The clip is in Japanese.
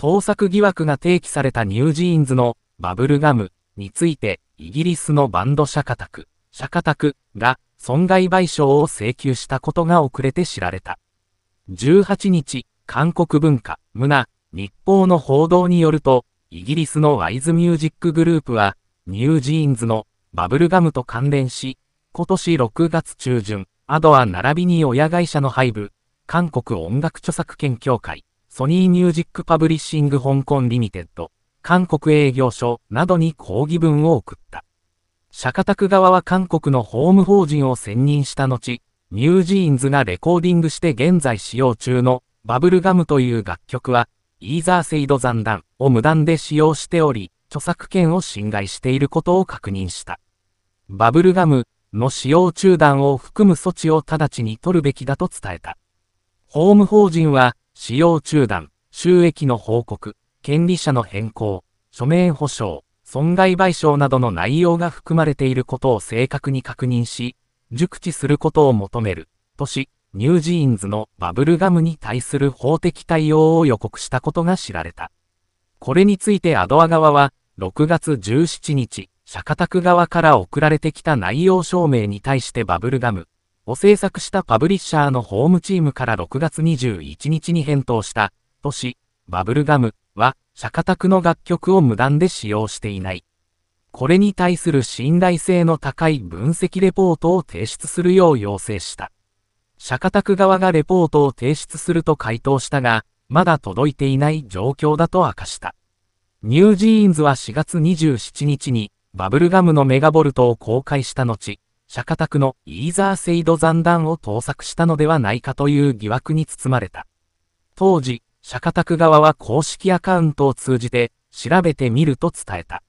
盗作疑惑が提起されたニュージーンズのバブルガムについて、イギリスのバンド社家宅、社家宅が損害賠償を請求したことが遅れて知られた。18日、韓国文化、ムナ、日報の報道によると、イギリスのワイズミュージックグループは、ニュージーンズのバブルガムと関連し、今年6月中旬、アドア並びに親会社の配部、韓国音楽著作権協会、ソニーミュージックパブリッシング香港リミテッド、韓国営業所などに抗議文を送った。釈迦宅側は韓国の法務法人を選任した後、ニュージーンズがレコーディングして現在使用中のバブルガムという楽曲は、イーザーセイド残弾を無断で使用しており、著作権を侵害していることを確認した。バブルガムの使用中断を含む措置を直ちに取るべきだと伝えた。法務法人は、使用中断、収益の報告、権利者の変更、署名保証、損害賠償などの内容が含まれていることを正確に確認し、熟知することを求める、とし、ニュージーンズのバブルガムに対する法的対応を予告したことが知られた。これについてアドア側は、6月17日、釈迦宅側から送られてきた内容証明に対してバブルガム、を制作したパブリッシャーのホームチームから6月21日に返答した、都市、バブルガムは、釈迦宅の楽曲を無断で使用していない。これに対する信頼性の高い分析レポートを提出するよう要請した。釈迦宅側がレポートを提出すると回答したが、まだ届いていない状況だと明かした。ニュージーンズは4月27日に、バブルガムのメガボルトを公開した後、釈迦宅のイーザーセイド残弾を盗作したのではないかという疑惑に包まれた。当時、釈迦宅側は公式アカウントを通じて、調べてみると伝えた。